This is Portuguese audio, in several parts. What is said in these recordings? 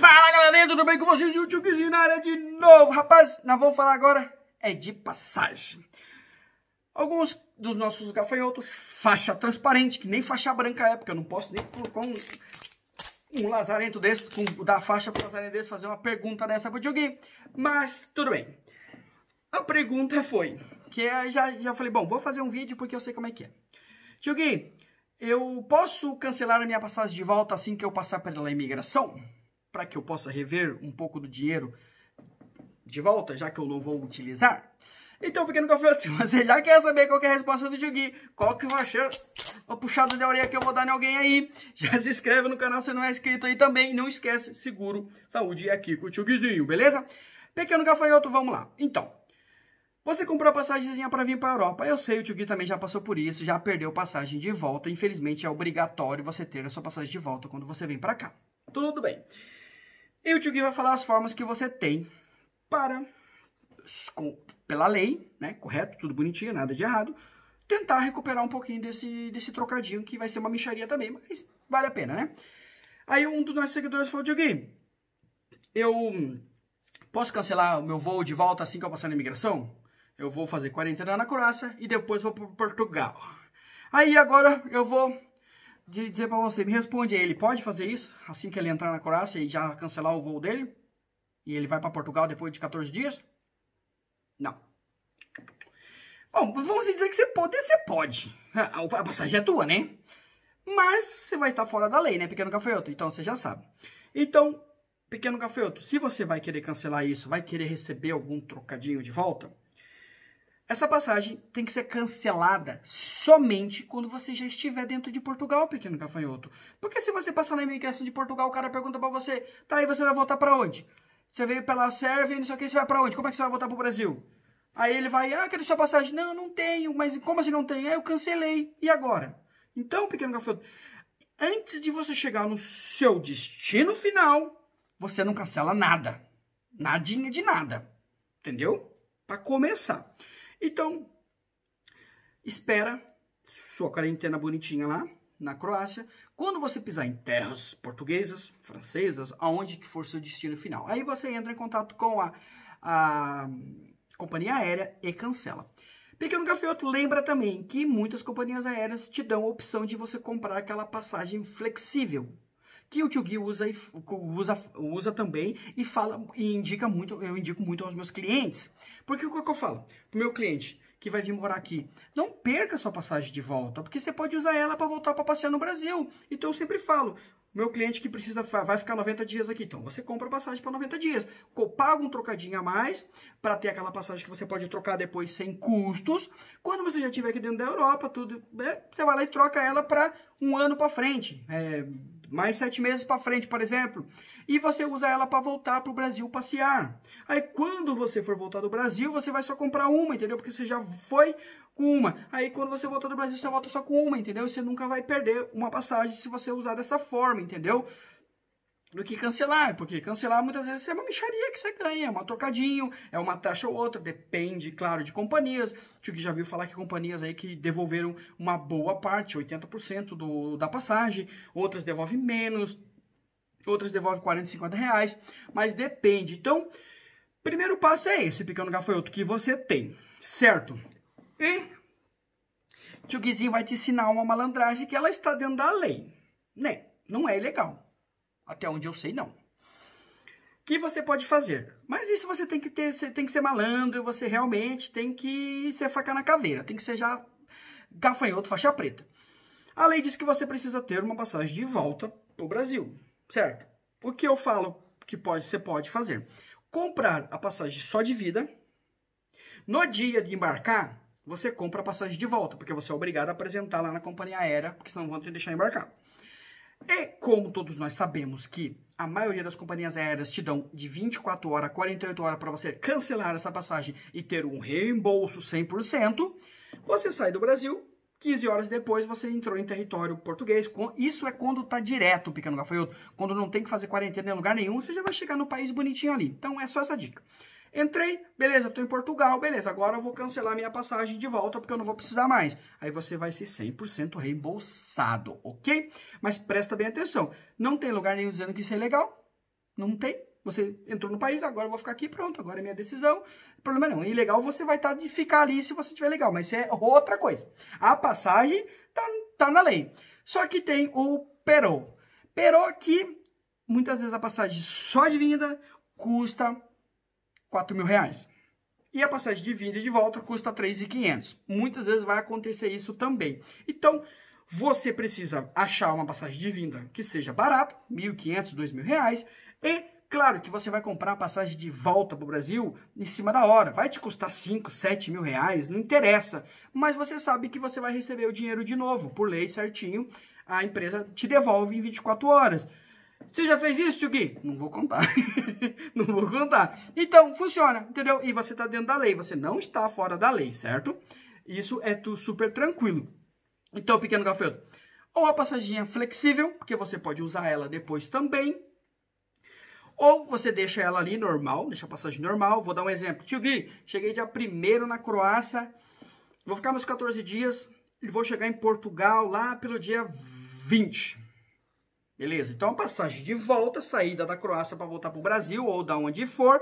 Fala galerinha, tudo bem com vocês? O Tio na área de novo, rapaz. Nós vamos falar agora é de passagem. Alguns dos nossos gafanhotos, faixa transparente, que nem faixa branca é, porque eu não posso nem colocar um, um lazarento desse, com, da faixa para lazarento desse, fazer uma pergunta dessa pro Tio Mas tudo bem. A pergunta foi, que eu é, já, já falei, bom, vou fazer um vídeo porque eu sei como é que é. Tio eu posso cancelar a minha passagem de volta assim que eu passar pela imigração? para que eu possa rever um pouco do dinheiro de volta, já que eu não vou utilizar? Então, pequeno café, se você já quer saber qual que é a resposta do Jugui, qual que vai ser a puxada de orelha que eu vou dar em alguém aí, já se inscreve no canal se não é inscrito aí também. Não esquece, seguro, saúde e é aqui com o Juguizinho, beleza? Pequeno gafanhoto, vamos lá. Então, você comprou a passagemzinha para vir para a Europa. Eu sei, o Tio Gui também já passou por isso, já perdeu passagem de volta. Infelizmente, é obrigatório você ter a sua passagem de volta quando você vem para cá. Tudo bem. E o tio Gui vai falar as formas que você tem para, com, pela lei, né, correto, tudo bonitinho, nada de errado, tentar recuperar um pouquinho desse, desse trocadinho, que vai ser uma micharia também, mas vale a pena, né? Aí um dos nossos seguidores falou, tio Gui, eu posso cancelar o meu voo de volta assim que eu passar na imigração? Eu vou fazer quarentena na Croácia e depois vou para Portugal. Aí agora eu vou de dizer para você, me responde ele pode fazer isso assim que ele entrar na Croácia e já cancelar o voo dele? E ele vai para Portugal depois de 14 dias? Não. Bom, vamos dizer que você pode, você pode. Ah, a passagem é tua, né? Mas você vai estar fora da lei, né, pequeno gafanhoto? Então você já sabe. Então, pequeno gafanhoto, se você vai querer cancelar isso, vai querer receber algum trocadinho de volta, essa passagem tem que ser cancelada somente quando você já estiver dentro de Portugal, pequeno gafanhoto. Porque se você passar na imigração de Portugal, o cara pergunta para você, tá, aí você vai voltar para onde? Você veio pela Sérvia e não sei o que, você vai para onde? Como é que você vai voltar pro Brasil? Aí ele vai, ah, quero sua passagem. Não, não tenho, mas como assim não tem? Aí ah, eu cancelei. E agora? Então, pequeno gafanhoto, antes de você chegar no seu destino final, você não cancela nada. Nadinha de nada. Entendeu? Para começar. Então, espera sua quarentena bonitinha lá na Croácia. Quando você pisar em terras portuguesas, francesas, aonde que for seu destino final, aí você entra em contato com a, a companhia aérea e cancela. Pequeno Gafanhoto, lembra também que muitas companhias aéreas te dão a opção de você comprar aquela passagem flexível, que o Tio Gui usa, e, usa, usa também e fala e indica muito, eu indico muito aos meus clientes. Porque o que, eu falo? Pro meu cliente que vai vir morar aqui, não perca sua passagem de volta, porque você pode usar ela para voltar para passear no Brasil. Então eu sempre falo, meu cliente que precisa vai ficar 90 dias aqui, então você compra passagem para 90 dias, paga um trocadinho a mais para ter aquela passagem que você pode trocar depois sem custos. Quando você já estiver aqui dentro da Europa, tudo, né, você vai lá e troca ela para um ano para frente, é, mais sete meses para frente, por exemplo, e você usa ela para voltar para o Brasil passear. Aí quando você for voltar do Brasil, você vai só comprar uma, entendeu? Porque você já foi com uma. Aí quando você voltar do Brasil, você volta só com uma, entendeu? E você nunca vai perder uma passagem se você usar dessa forma, entendeu? do que cancelar, porque cancelar muitas vezes é uma micharia que você ganha, é uma trocadinho, é uma taxa ou outra, depende, claro, de companhias. Tio que já viu falar que companhias aí que devolveram uma boa parte, 80% do, da passagem, outras devolvem menos, outras devolvem 40, 50 reais, mas depende. Então, primeiro passo é esse, picando gafanhoto, que você tem, certo? E tio Guizinho vai te ensinar uma malandragem que ela está dentro da lei, né? Não é ilegal até onde eu sei, não. Que você pode fazer. Mas isso você tem que ter, você tem que ser malandro, você realmente tem que ser faca na caveira, tem que ser já gafanhoto faixa preta. A lei diz que você precisa ter uma passagem de volta para o Brasil, certo? O que eu falo que pode, você pode fazer? Comprar a passagem só de vida. No dia de embarcar, você compra a passagem de volta, porque você é obrigado a apresentar lá na companhia aérea, porque senão vão te deixar embarcar. E como todos nós sabemos que a maioria das companhias aéreas te dão de 24 horas a 48 horas para você cancelar essa passagem e ter um reembolso 100%, você sai do Brasil, 15 horas depois você entrou em território português. Isso é quando tá direto picando gafanhoto. Quando não tem que fazer quarentena em lugar nenhum, você já vai chegar no país bonitinho ali. Então é só essa dica. Entrei, beleza, estou em Portugal, beleza, agora eu vou cancelar minha passagem de volta porque eu não vou precisar mais. Aí você vai ser 100% reembolsado, ok? Mas presta bem atenção, não tem lugar nenhum dizendo que isso é legal, não tem. Você entrou no país, agora eu vou ficar aqui, pronto, agora é minha decisão. Problema não, ilegal você vai estar tá de ficar ali se você tiver legal, mas isso é outra coisa. A passagem tá, tá na lei. Só que tem o perou perou que muitas vezes a passagem só de vinda custa 4 mil reais. E a passagem de vinda e de volta custa 3.500. Muitas vezes vai acontecer isso também. Então, você precisa achar uma passagem de vinda que seja barata, 1.500, 2.000 reais, e Claro que você vai comprar a passagem de volta para o Brasil em cima da hora. Vai te custar 5, 7 mil reais, não interessa. Mas você sabe que você vai receber o dinheiro de novo. Por lei, certinho, a empresa te devolve em 24 horas. Você já fez isso, tio Gui? Não vou contar. não vou contar. Então, funciona, entendeu? E você está dentro da lei, você não está fora da lei, certo? Isso é tu super tranquilo. Então, pequeno gafanhoto, ou a passaginha flexível, porque você pode usar ela depois também, ou você deixa ela ali normal, deixa a passagem normal. Vou dar um exemplo. Tio Gui, cheguei dia 1 na Croácia, vou ficar meus 14 dias e vou chegar em Portugal lá pelo dia 20. Beleza? Então, a passagem de volta, saída da Croácia para voltar para o Brasil ou da onde for,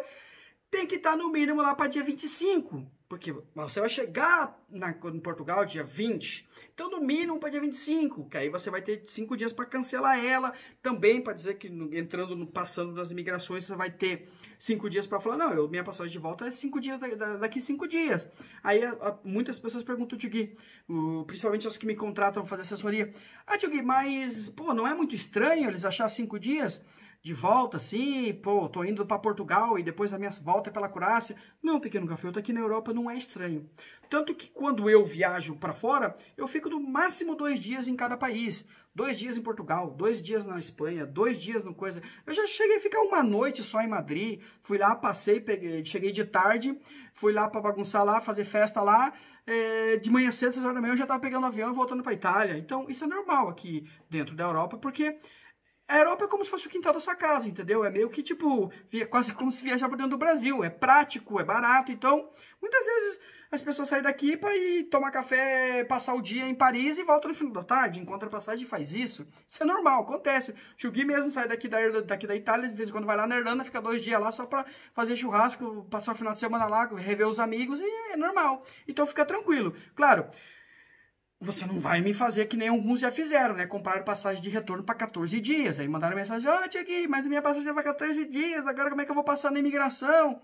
tem que estar tá no mínimo lá para dia 25, porque você vai chegar na, em Portugal, dia 20. Então, no mínimo para dia 25, que aí você vai ter cinco dias para cancelar ela. Também para dizer que entrando, no, passando nas imigrações, você vai ter cinco dias para falar: não, eu, minha passagem de volta é cinco dias, daqui cinco dias. Aí a, a, muitas pessoas perguntam, Tio Gui, principalmente as que me contratam para fazer assessoria: ah, Tio Gui, mas pô, não é muito estranho eles achar cinco dias? de volta assim, pô, tô indo para Portugal e depois a minha volta é pela Croácia. Não, pequeno café eu tô aqui na Europa não é estranho. Tanto que quando eu viajo para fora, eu fico no máximo dois dias em cada país. Dois dias em Portugal, dois dias na Espanha, dois dias no coisa. Eu já cheguei a ficar uma noite só em Madrid. Fui lá, passei, peguei, cheguei de tarde, fui lá para bagunçar lá, fazer festa lá. É, de manhã cedo, às horas da manhã, eu já estava pegando avião e voltando para Itália. Então, isso é normal aqui dentro da Europa, porque a Europa é como se fosse o quintal da sua casa, entendeu? É meio que tipo, via, quase como se viajar para dentro do Brasil. É prático, é barato. Então, muitas vezes as pessoas saem daqui para ir tomar café, passar o dia em Paris e voltam no final da tarde, encontra passagem e faz isso. Isso é normal, acontece. O Gui mesmo sai daqui da, daqui da Itália, de vez em quando vai lá na Irlanda, fica dois dias lá só para fazer churrasco, passar o final de semana lá, rever os amigos, e é normal. Então fica tranquilo. Claro, você não vai me fazer que nem alguns já fizeram, né? Compraram passagem de retorno para 14 dias. Aí mandaram mensagem: Ó, oh, tio Gui, mas minha passagem é para 14 dias, agora como é que eu vou passar na imigração?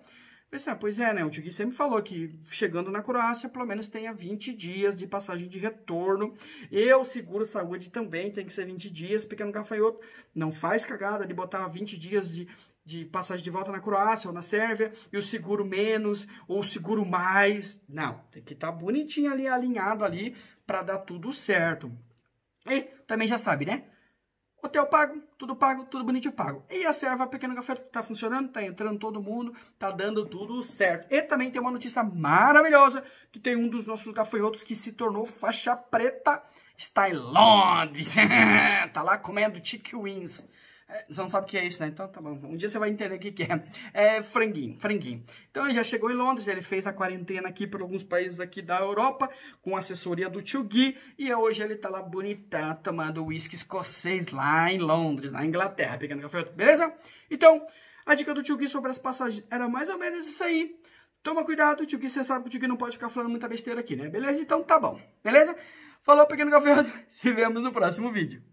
Pensei, ah, pois é, né? O tio Gui sempre falou que chegando na Croácia, pelo menos tenha 20 dias de passagem de retorno. Eu, seguro saúde, também tem que ser 20 dias. Pequeno gafanhoto não faz cagada de botar 20 dias de de passagem de volta na Croácia ou na Sérvia, e o seguro menos, ou o seguro mais. Não, tem que estar tá bonitinho ali, alinhado ali, para dar tudo certo. E também já sabe, né? Hotel pago, tudo pago, tudo bonitinho pago. E a serva Pequeno Café tá funcionando, tá entrando todo mundo, tá dando tudo certo. E também tem uma notícia maravilhosa, que tem um dos nossos gafanhotos que se tornou faixa preta, está em Londres. tá lá comendo chicken wings. É, você não sabe o que é isso, né? Então tá bom. Um dia você vai entender o que, que é. É franguinho, franguinho. Então ele já chegou em Londres, ele fez a quarentena aqui por alguns países aqui da Europa, com assessoria do tio Gui, e hoje ele tá lá bonitão, tomando uísque escocês lá em Londres, na Inglaterra, pegando café. Beleza? Então, a dica do tio Gui sobre as passagens era mais ou menos isso aí. Toma cuidado, tio Gui, você sabe que o tio Gui não pode ficar falando muita besteira aqui, né? Beleza? Então tá bom. Beleza? Falou, Pequeno Gafanhoto. Se vemos no próximo vídeo.